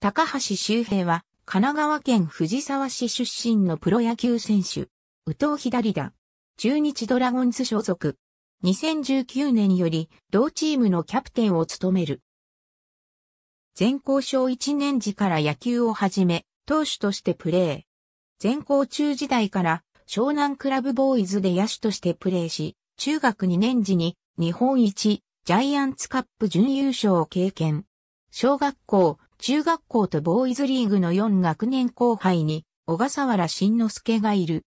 高橋周平は、神奈川県藤沢市出身のプロ野球選手。宇藤左打。中日ドラゴンズ所属。2019年より同チームのキャプテンを務める。全校小1年時から野球を始め、投手としてプレー。全校中時代から湘南クラブボーイズで野手としてプレーし、中学2年時に日本一ジャイアンツカップ準優勝を経験。小学校中学校とボーイズリーグの4学年後輩に小笠原慎之介がいる。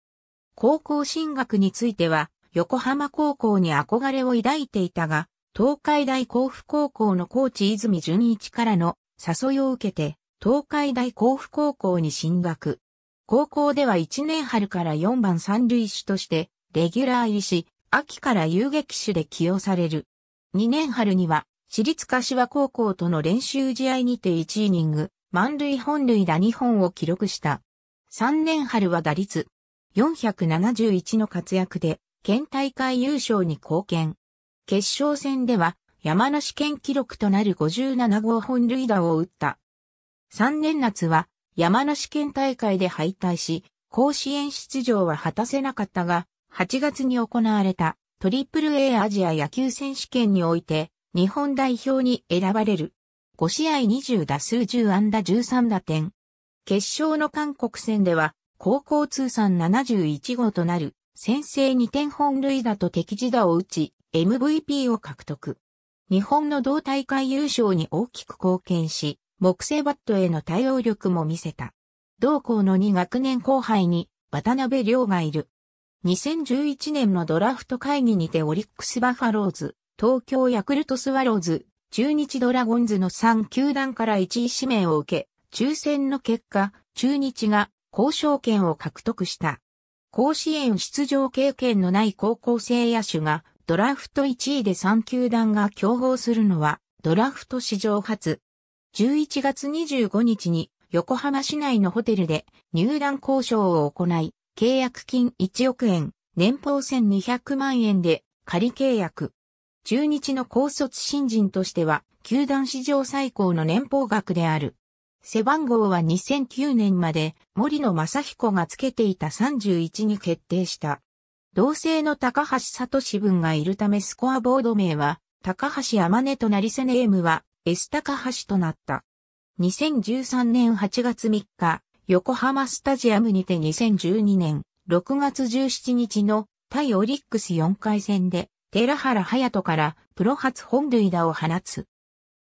高校進学については、横浜高校に憧れを抱いていたが、東海大甲府高校のコーチ泉純一からの誘いを受けて、東海大甲府高校に進学。高校では1年春から4番三塁手として、レギュラー入りし、秋から遊撃手で起用される。2年春には、私立柏高校との練習試合にて1イニング、満塁本塁打2本を記録した。3年春は打率471の活躍で、県大会優勝に貢献。決勝戦では、山梨県記録となる57号本塁打を打った。3年夏は、山梨県大会で敗退し、甲子園出場は果たせなかったが、8月に行われたトリプル a アジア野球選手権において、日本代表に選ばれる。5試合20打数10安打13打点。決勝の韓国戦では、高校通算71号となる、先制2点本塁打と敵地打を打ち、MVP を獲得。日本の同大会優勝に大きく貢献し、木製バットへの対応力も見せた。同校の2学年後輩に、渡辺良がいる。2011年のドラフト会議にてオリックスバファローズ、東京ヤクルトスワローズ、中日ドラゴンズの3球団から1位指名を受け、抽選の結果、中日が交渉権を獲得した。甲子園出場経験のない高校生野手がドラフト1位で3球団が競合するのはドラフト史上初。11月25日に横浜市内のホテルで入団交渉を行い、契約金1億円、年俸1200万円で仮契約。中日の高卒新人としては、球団史上最高の年俸額である。背番号は2009年まで森野正彦がつけていた31に決定した。同性の高橋志文がいるためスコアボード名は、高橋山根となりセネームは、S 高橋となった。2013年8月3日、横浜スタジアムにて2012年6月17日の対オリックス4回戦で寺原隼人からプロ初本塁打を放つ。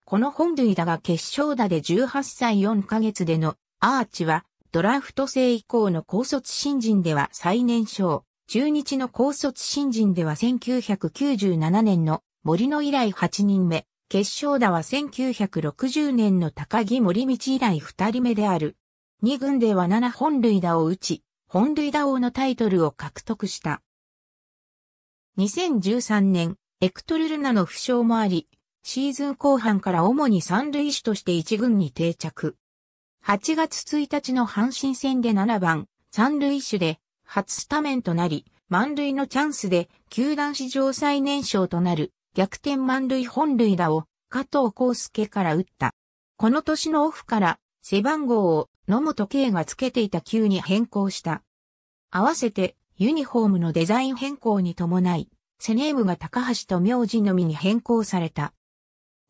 この本塁打が決勝打で18歳4ヶ月でのアーチはドラフト制以降の高卒新人では最年少、中日の高卒新人では1997年の森野以来8人目、決勝打は1960年の高木森道以来2人目である。2軍では7本塁打を打ち、本塁打王のタイトルを獲得した。2013年、エクトルルナの負傷もあり、シーズン後半から主に三塁手として一軍に定着。8月1日の阪神戦で7番、三塁手で初スタメンとなり、満塁のチャンスで球団史上最年少となる逆転満塁本塁打を加藤康介から打った。この年のオフから背番号を野本圭がつけていた球に変更した。合わせてユニフォームのデザイン変更に伴い、セネームが高橋と名字のみに変更された。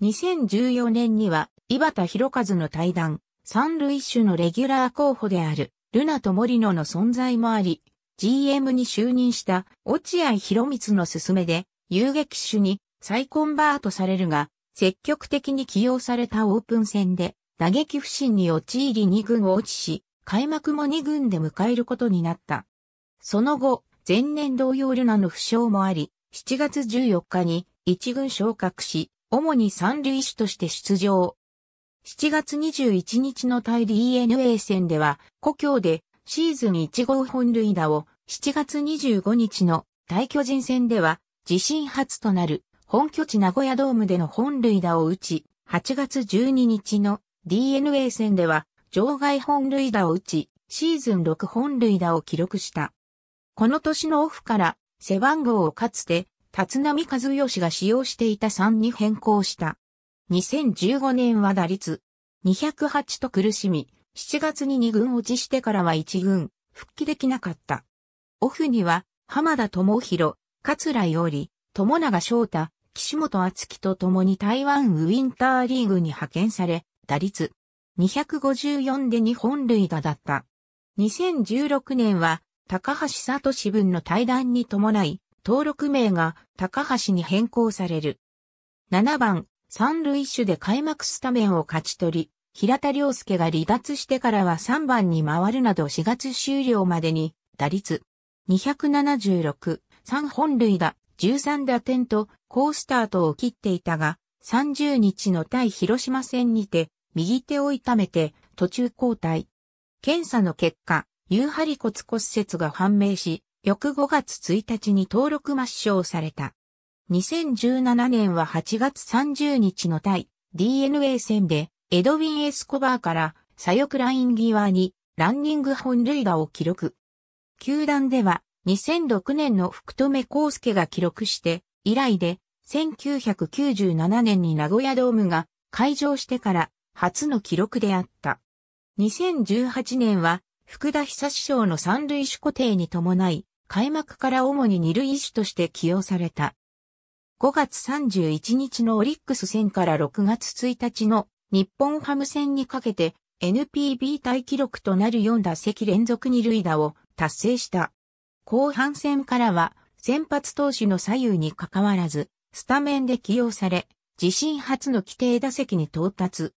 2014年には、井端博和の対談、三塁手のレギュラー候補である、ルナと森野の存在もあり、GM に就任した落合博光の勧めで、遊撃手に再コンバートされるが、積極的に起用されたオープン戦で、打撃不振に陥り2軍を落ちし、開幕も2軍で迎えることになった。その後、前年同様ルナの負傷もあり、7月14日に一軍昇格し、主に三塁手として出場。7月21日の対 DNA 戦では、故郷でシーズン1号本塁打を、7月25日の対巨人戦では、自身初となる本拠地名古屋ドームでの本塁打を打ち、8月12日の DNA 戦では、場外本塁打を打ち、シーズン6本塁打を記録した。この年のオフから、背番号をかつて、立浪和義が使用していた3に変更した。2015年は打率208と苦しみ、7月に2軍落ちしてからは1軍、復帰できなかった。オフには、浜田智弘、桂より、友永翔太、岸本厚樹と共に台湾ウィンターリーグに派遣され、打率254で日本塁打だった。2016年は高橋聡氏分の対談に伴い、登録名が高橋に変更される。7番、三塁手で開幕スタメンを勝ち取り、平田良介が離脱してからは3番に回るなど4月終了までに、打率276、3本塁打、13打点と好スタートを切っていたが、30日の対広島戦にて、右手を痛めて途中交代。検査の結果、夕張骨骨折が判明し、翌5月1日に登録抹消された。2017年は8月30日の対 DNA 戦でエドウィン・エスコバーから左翼ライン際にランニング本塁打を記録。球団では2006年の福留孝介が記録して以来で1997年に名古屋ドームが開場してから初の記録であった。2018年は福田久志賞の三塁手固定に伴い、開幕から主に二塁手として起用された。5月31日のオリックス戦から6月1日の日本ハム戦にかけて NPB 大記録となる4打席連続二塁打を達成した。後半戦からは先発投手の左右に関わらず、スタメンで起用され、自身初の規定打席に到達。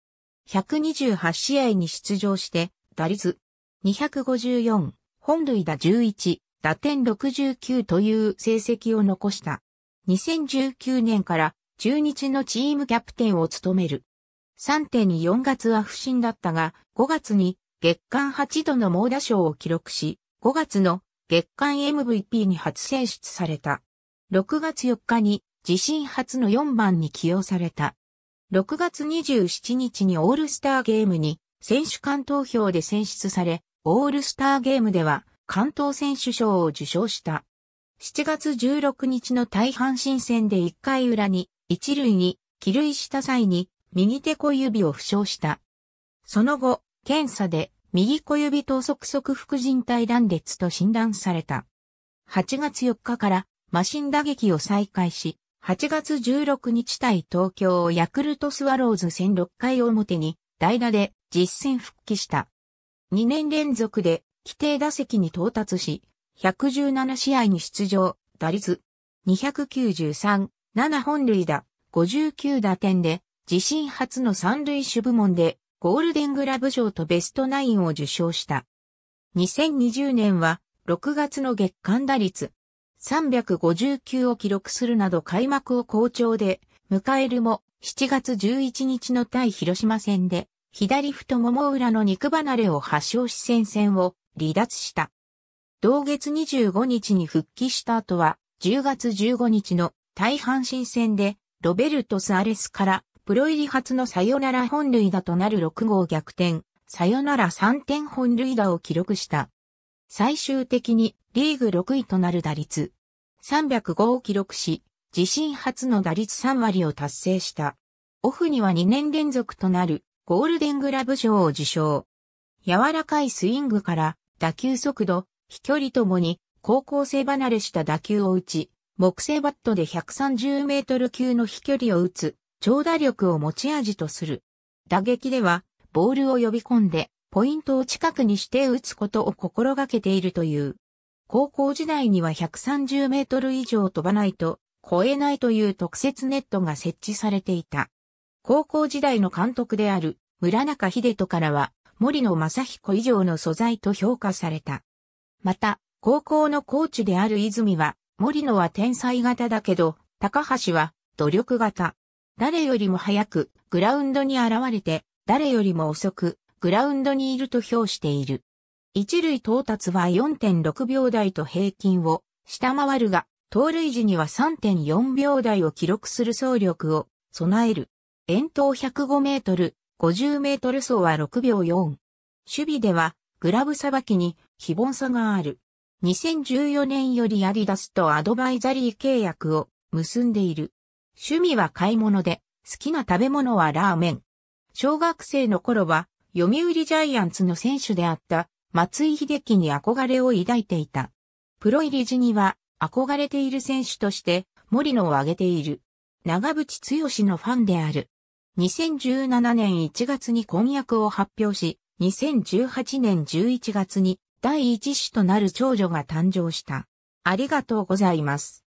128試合に出場して、打率254、本塁打11、打点69という成績を残した。2019年から中日のチームキャプテンを務める。3.24月は不振だったが、5月に月間8度の猛打賞を記録し、5月の月間 MVP に初選出された。6月4日に自身初の4番に起用された。6月27日にオールスターゲームに選手間投票で選出され、オールスターゲームでは関東選手賞を受賞した。7月16日の大阪新戦で1回裏に1塁に起塁した際に右手小指を負傷した。その後、検査で右小指等側側副人体断裂と診断された。8月4日からマシン打撃を再開し、8月16日対東京ヤクルトスワローズ戦6回表に代打で実戦復帰した。2年連続で規定打席に到達し、117試合に出場、打率293、7本塁打、59打点で、自身初の三塁手部門でゴールデングラブ賞とベストナインを受賞した。2020年は6月の月間打率359を記録するなど開幕を好調で迎えるも7月11日の対広島戦で左太もも裏の肉離れを発症し戦線を離脱した。同月25日に復帰した後は、10月15日の大阪神戦で、ロベルト・スアレスからプロ入り初のサヨナラ本塁打となる6号逆転、サヨナラ3点本塁打を記録した。最終的にリーグ6位となる打率305を記録し、自身初の打率3割を達成した。オフには2年連続となるゴールデングラブ賞を受賞。柔らかいスイングから打球速度、飛距離ともに高校生離れした打球を打ち、木製バットで130メートル級の飛距離を打つ、長打力を持ち味とする。打撃では、ボールを呼び込んで、ポイントを近くにして打つことを心がけているという。高校時代には130メートル以上飛ばないと、超えないという特設ネットが設置されていた。高校時代の監督である村中秀人からは森野正彦以上の素材と評価された。また、高校のコーチである泉は、森野は天才型だけど、高橋は努力型。誰よりも早くグラウンドに現れて、誰よりも遅くグラウンドにいると評している。一塁到達は4.6秒台と平均を下回るが、盗塁時には3.4秒台を記録する走力を備える。遠投105メートル、50メートル走は6秒4。守備では、グラブさばきに非凡さがある。2014年よりアディダスとアドバイザリー契約を結んでいる。趣味は買い物で、好きな食べ物はラーメン。小学生の頃は、読売ジャイアンツの選手であった松井秀樹に憧れを抱いていた。プロ入り時には憧れている選手として森野を挙げている。長渕剛のファンである。2017年1月に婚約を発表し、2018年11月に第一子となる長女が誕生した。ありがとうございます。